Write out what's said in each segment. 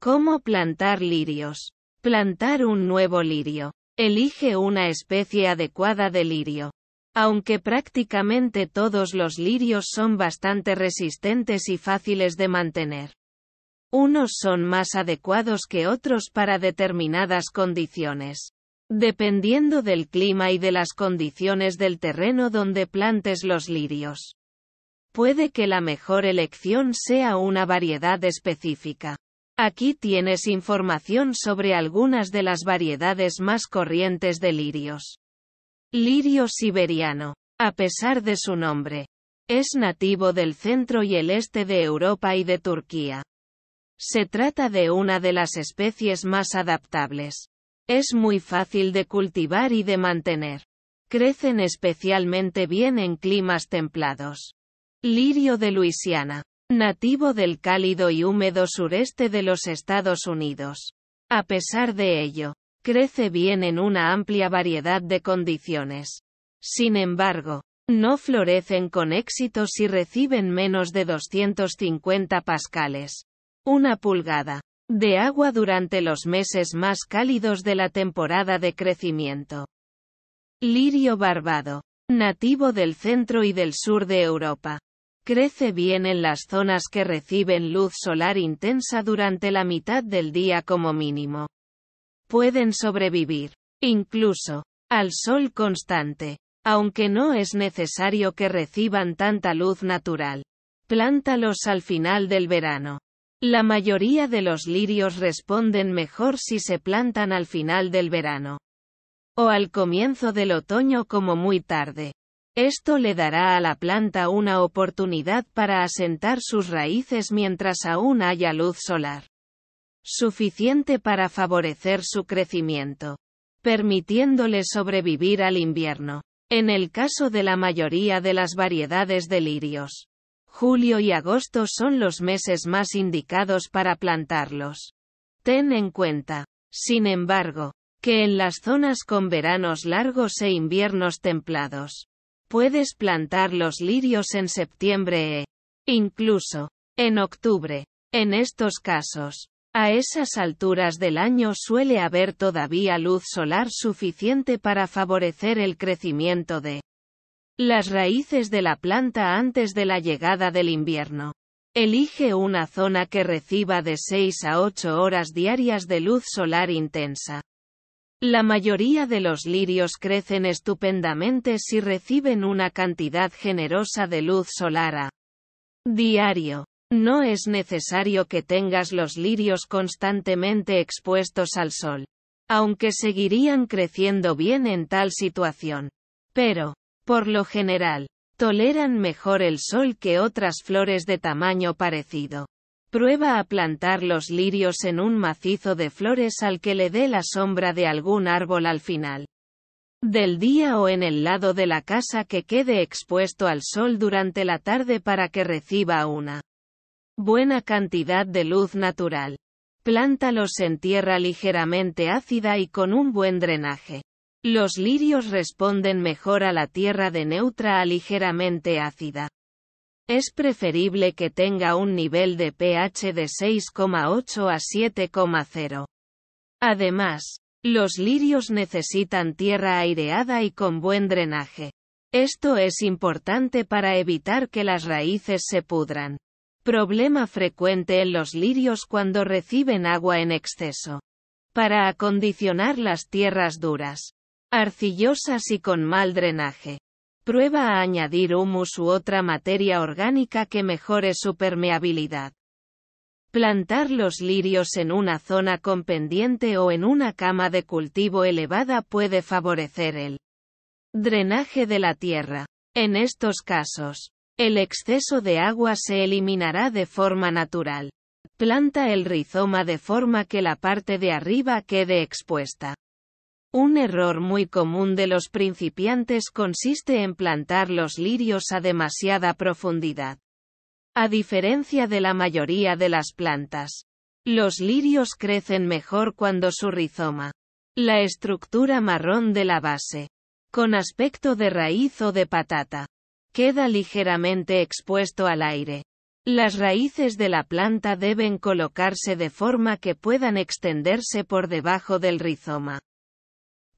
¿Cómo plantar lirios? Plantar un nuevo lirio. Elige una especie adecuada de lirio. Aunque prácticamente todos los lirios son bastante resistentes y fáciles de mantener. Unos son más adecuados que otros para determinadas condiciones. Dependiendo del clima y de las condiciones del terreno donde plantes los lirios. Puede que la mejor elección sea una variedad específica. Aquí tienes información sobre algunas de las variedades más corrientes de lirios. Lirio siberiano. A pesar de su nombre, es nativo del centro y el este de Europa y de Turquía. Se trata de una de las especies más adaptables. Es muy fácil de cultivar y de mantener. Crecen especialmente bien en climas templados. Lirio de Luisiana. Nativo del cálido y húmedo sureste de los Estados Unidos. A pesar de ello, crece bien en una amplia variedad de condiciones. Sin embargo, no florecen con éxito si reciben menos de 250 pascales. Una pulgada de agua durante los meses más cálidos de la temporada de crecimiento. Lirio barbado, nativo del centro y del sur de Europa. Crece bien en las zonas que reciben luz solar intensa durante la mitad del día como mínimo. Pueden sobrevivir, incluso, al sol constante, aunque no es necesario que reciban tanta luz natural. Plántalos al final del verano. La mayoría de los lirios responden mejor si se plantan al final del verano. O al comienzo del otoño como muy tarde. Esto le dará a la planta una oportunidad para asentar sus raíces mientras aún haya luz solar. Suficiente para favorecer su crecimiento. Permitiéndole sobrevivir al invierno. En el caso de la mayoría de las variedades de lirios. Julio y agosto son los meses más indicados para plantarlos. Ten en cuenta, sin embargo, que en las zonas con veranos largos e inviernos templados, Puedes plantar los lirios en septiembre e incluso en octubre. En estos casos, a esas alturas del año suele haber todavía luz solar suficiente para favorecer el crecimiento de las raíces de la planta antes de la llegada del invierno. Elige una zona que reciba de 6 a 8 horas diarias de luz solar intensa. La mayoría de los lirios crecen estupendamente si reciben una cantidad generosa de luz solar a diario. No es necesario que tengas los lirios constantemente expuestos al sol, aunque seguirían creciendo bien en tal situación. Pero, por lo general, toleran mejor el sol que otras flores de tamaño parecido. Prueba a plantar los lirios en un macizo de flores al que le dé la sombra de algún árbol al final del día o en el lado de la casa que quede expuesto al sol durante la tarde para que reciba una buena cantidad de luz natural. Plántalos en tierra ligeramente ácida y con un buen drenaje. Los lirios responden mejor a la tierra de neutra a ligeramente ácida. Es preferible que tenga un nivel de pH de 6,8 a 7,0. Además, los lirios necesitan tierra aireada y con buen drenaje. Esto es importante para evitar que las raíces se pudran. Problema frecuente en los lirios cuando reciben agua en exceso. Para acondicionar las tierras duras, arcillosas y con mal drenaje, Prueba a añadir humus u otra materia orgánica que mejore su permeabilidad. Plantar los lirios en una zona con pendiente o en una cama de cultivo elevada puede favorecer el drenaje de la tierra. En estos casos, el exceso de agua se eliminará de forma natural. Planta el rizoma de forma que la parte de arriba quede expuesta. Un error muy común de los principiantes consiste en plantar los lirios a demasiada profundidad. A diferencia de la mayoría de las plantas, los lirios crecen mejor cuando su rizoma, la estructura marrón de la base, con aspecto de raíz o de patata, queda ligeramente expuesto al aire. Las raíces de la planta deben colocarse de forma que puedan extenderse por debajo del rizoma.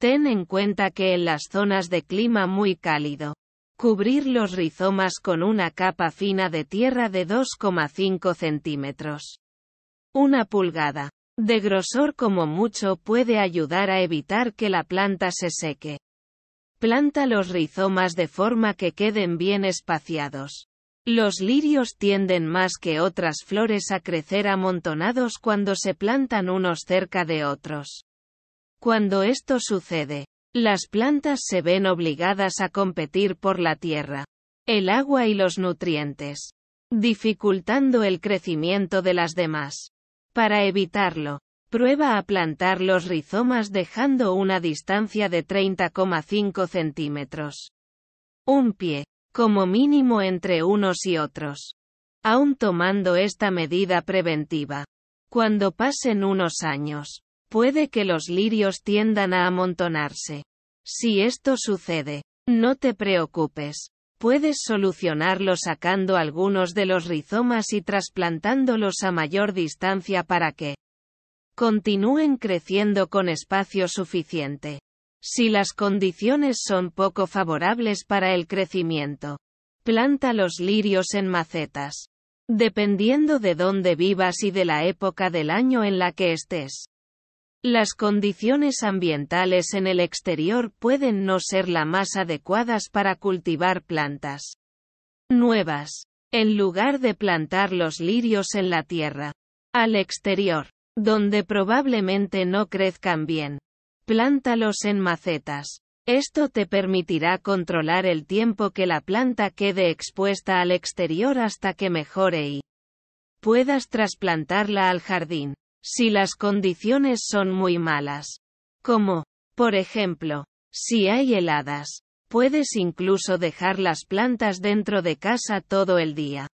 Ten en cuenta que en las zonas de clima muy cálido, cubrir los rizomas con una capa fina de tierra de 2,5 centímetros. Una pulgada de grosor como mucho puede ayudar a evitar que la planta se seque. Planta los rizomas de forma que queden bien espaciados. Los lirios tienden más que otras flores a crecer amontonados cuando se plantan unos cerca de otros. Cuando esto sucede, las plantas se ven obligadas a competir por la tierra, el agua y los nutrientes, dificultando el crecimiento de las demás. Para evitarlo, prueba a plantar los rizomas dejando una distancia de 30,5 centímetros. Un pie, como mínimo entre unos y otros. Aún tomando esta medida preventiva. Cuando pasen unos años, puede que los lirios tiendan a amontonarse. Si esto sucede, no te preocupes. Puedes solucionarlo sacando algunos de los rizomas y trasplantándolos a mayor distancia para que continúen creciendo con espacio suficiente. Si las condiciones son poco favorables para el crecimiento, planta los lirios en macetas. Dependiendo de dónde vivas y de la época del año en la que estés. Las condiciones ambientales en el exterior pueden no ser las más adecuadas para cultivar plantas nuevas, en lugar de plantar los lirios en la tierra, al exterior, donde probablemente no crezcan bien. Plántalos en macetas. Esto te permitirá controlar el tiempo que la planta quede expuesta al exterior hasta que mejore y puedas trasplantarla al jardín si las condiciones son muy malas. Como, por ejemplo, si hay heladas, puedes incluso dejar las plantas dentro de casa todo el día.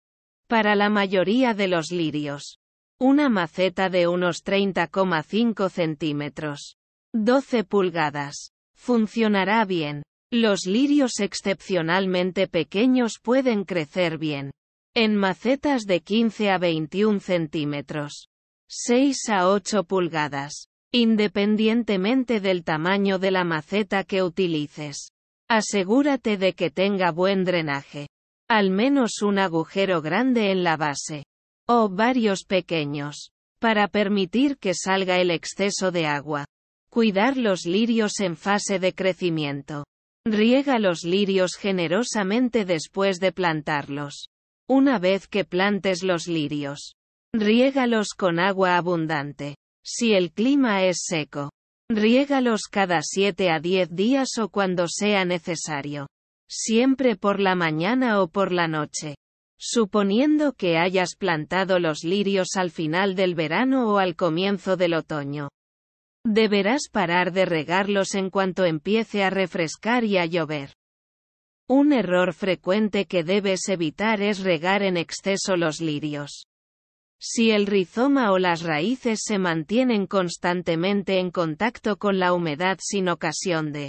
Para la mayoría de los lirios. Una maceta de unos 30,5 centímetros. 12 pulgadas. Funcionará bien. Los lirios excepcionalmente pequeños pueden crecer bien. En macetas de 15 a 21 centímetros. 6 a 8 pulgadas, independientemente del tamaño de la maceta que utilices. Asegúrate de que tenga buen drenaje. Al menos un agujero grande en la base. O varios pequeños. Para permitir que salga el exceso de agua. Cuidar los lirios en fase de crecimiento. Riega los lirios generosamente después de plantarlos. Una vez que plantes los lirios, Riégalos con agua abundante. Si el clima es seco. Riégalos cada 7 a 10 días o cuando sea necesario. Siempre por la mañana o por la noche. Suponiendo que hayas plantado los lirios al final del verano o al comienzo del otoño. Deberás parar de regarlos en cuanto empiece a refrescar y a llover. Un error frecuente que debes evitar es regar en exceso los lirios. Si el rizoma o las raíces se mantienen constantemente en contacto con la humedad sin ocasión de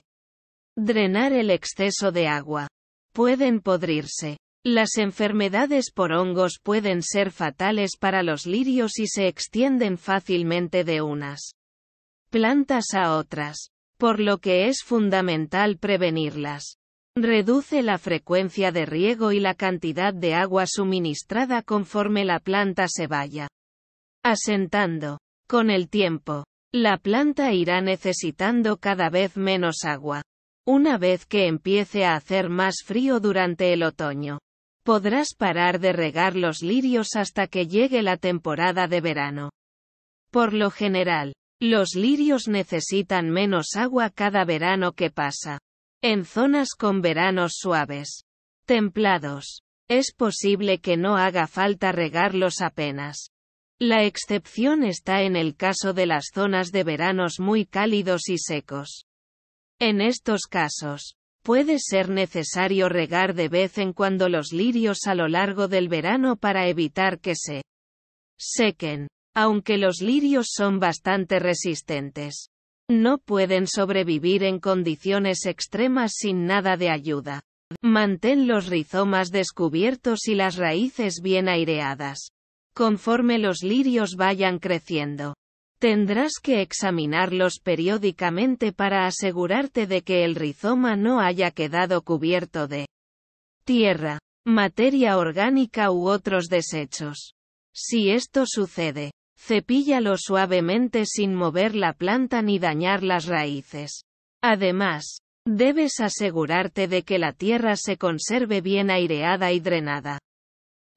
drenar el exceso de agua, pueden podrirse. Las enfermedades por hongos pueden ser fatales para los lirios y se extienden fácilmente de unas plantas a otras, por lo que es fundamental prevenirlas. Reduce la frecuencia de riego y la cantidad de agua suministrada conforme la planta se vaya asentando. Con el tiempo, la planta irá necesitando cada vez menos agua. Una vez que empiece a hacer más frío durante el otoño, podrás parar de regar los lirios hasta que llegue la temporada de verano. Por lo general, los lirios necesitan menos agua cada verano que pasa. En zonas con veranos suaves. Templados. Es posible que no haga falta regarlos apenas. La excepción está en el caso de las zonas de veranos muy cálidos y secos. En estos casos, puede ser necesario regar de vez en cuando los lirios a lo largo del verano para evitar que se sequen, aunque los lirios son bastante resistentes. No pueden sobrevivir en condiciones extremas sin nada de ayuda. Mantén los rizomas descubiertos y las raíces bien aireadas. Conforme los lirios vayan creciendo, tendrás que examinarlos periódicamente para asegurarte de que el rizoma no haya quedado cubierto de tierra, materia orgánica u otros desechos. Si esto sucede, Cepíllalo suavemente sin mover la planta ni dañar las raíces. Además, debes asegurarte de que la tierra se conserve bien aireada y drenada.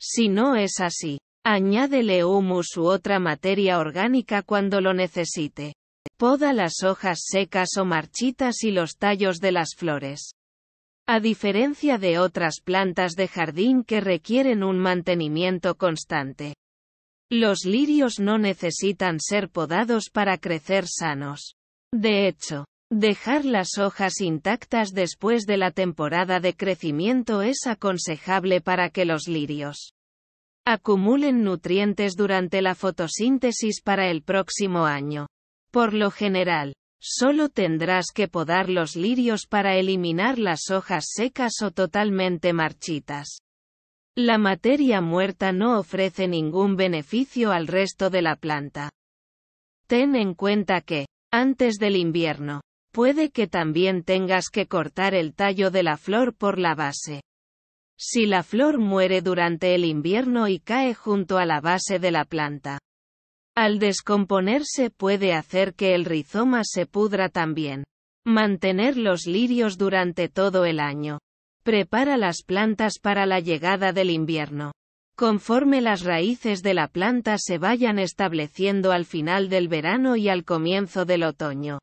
Si no es así, añádele humus u otra materia orgánica cuando lo necesite. Poda las hojas secas o marchitas y los tallos de las flores. A diferencia de otras plantas de jardín que requieren un mantenimiento constante, los lirios no necesitan ser podados para crecer sanos. De hecho, dejar las hojas intactas después de la temporada de crecimiento es aconsejable para que los lirios acumulen nutrientes durante la fotosíntesis para el próximo año. Por lo general, solo tendrás que podar los lirios para eliminar las hojas secas o totalmente marchitas. La materia muerta no ofrece ningún beneficio al resto de la planta. Ten en cuenta que, antes del invierno, puede que también tengas que cortar el tallo de la flor por la base. Si la flor muere durante el invierno y cae junto a la base de la planta, al descomponerse puede hacer que el rizoma se pudra también. Mantener los lirios durante todo el año, Prepara las plantas para la llegada del invierno. Conforme las raíces de la planta se vayan estableciendo al final del verano y al comienzo del otoño.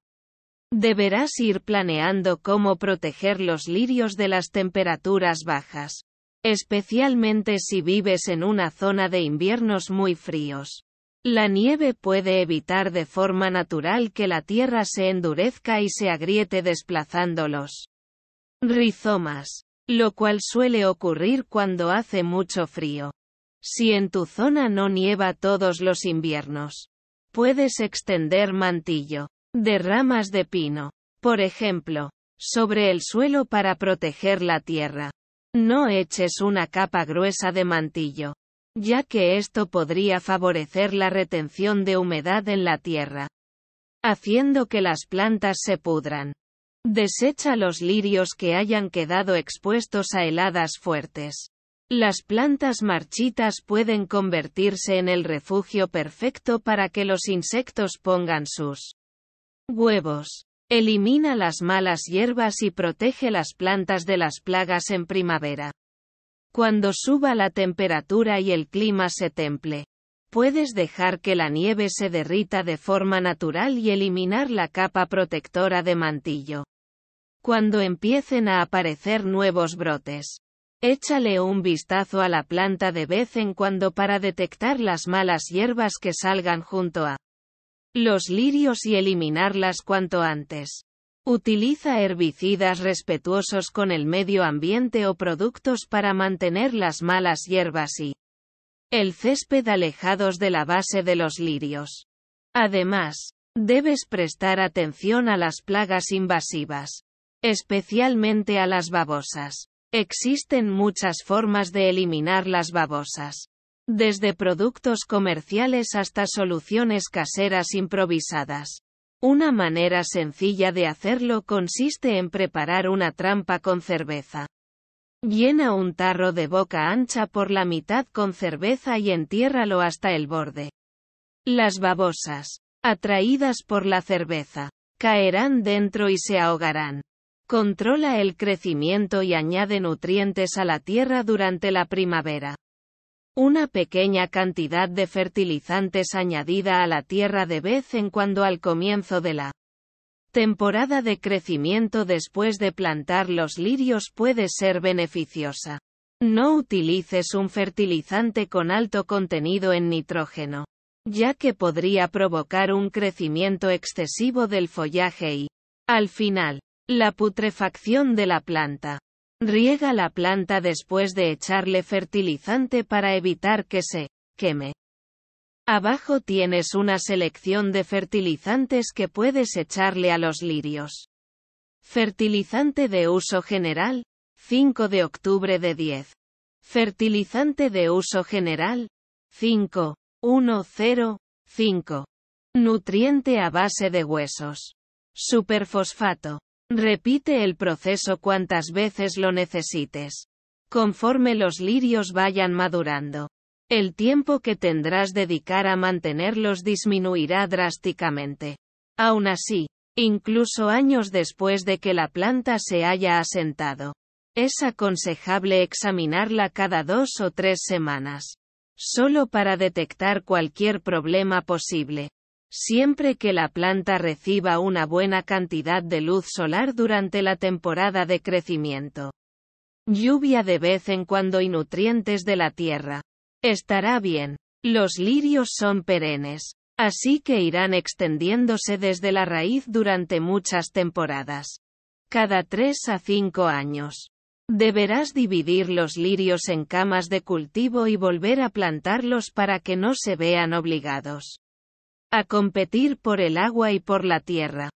Deberás ir planeando cómo proteger los lirios de las temperaturas bajas, especialmente si vives en una zona de inviernos muy fríos. La nieve puede evitar de forma natural que la tierra se endurezca y se agriete desplazándolos. Rizomas lo cual suele ocurrir cuando hace mucho frío. Si en tu zona no nieva todos los inviernos, puedes extender mantillo de ramas de pino, por ejemplo, sobre el suelo para proteger la tierra. No eches una capa gruesa de mantillo, ya que esto podría favorecer la retención de humedad en la tierra, haciendo que las plantas se pudran. Desecha los lirios que hayan quedado expuestos a heladas fuertes. Las plantas marchitas pueden convertirse en el refugio perfecto para que los insectos pongan sus huevos. Elimina las malas hierbas y protege las plantas de las plagas en primavera. Cuando suba la temperatura y el clima se temple, puedes dejar que la nieve se derrita de forma natural y eliminar la capa protectora de mantillo. Cuando empiecen a aparecer nuevos brotes. Échale un vistazo a la planta de vez en cuando para detectar las malas hierbas que salgan junto a los lirios y eliminarlas cuanto antes. Utiliza herbicidas respetuosos con el medio ambiente o productos para mantener las malas hierbas y el césped alejados de la base de los lirios. Además, debes prestar atención a las plagas invasivas especialmente a las babosas. Existen muchas formas de eliminar las babosas, desde productos comerciales hasta soluciones caseras improvisadas. Una manera sencilla de hacerlo consiste en preparar una trampa con cerveza. Llena un tarro de boca ancha por la mitad con cerveza y entiérralo hasta el borde. Las babosas, atraídas por la cerveza, caerán dentro y se ahogarán. Controla el crecimiento y añade nutrientes a la tierra durante la primavera. Una pequeña cantidad de fertilizantes añadida a la tierra de vez en cuando al comienzo de la temporada de crecimiento después de plantar los lirios puede ser beneficiosa. No utilices un fertilizante con alto contenido en nitrógeno, ya que podría provocar un crecimiento excesivo del follaje y, al final, la putrefacción de la planta. Riega la planta después de echarle fertilizante para evitar que se queme. Abajo tienes una selección de fertilizantes que puedes echarle a los lirios. Fertilizante de uso general, 5 de octubre de 10. Fertilizante de uso general, 5, 1, 5. Nutriente a base de huesos. Superfosfato. Repite el proceso cuantas veces lo necesites. Conforme los lirios vayan madurando, el tiempo que tendrás dedicar a mantenerlos disminuirá drásticamente. Aún así, incluso años después de que la planta se haya asentado, es aconsejable examinarla cada dos o tres semanas. Solo para detectar cualquier problema posible. Siempre que la planta reciba una buena cantidad de luz solar durante la temporada de crecimiento, lluvia de vez en cuando y nutrientes de la tierra, estará bien. Los lirios son perennes, así que irán extendiéndose desde la raíz durante muchas temporadas. Cada 3 a 5 años. Deberás dividir los lirios en camas de cultivo y volver a plantarlos para que no se vean obligados a competir por el agua y por la tierra.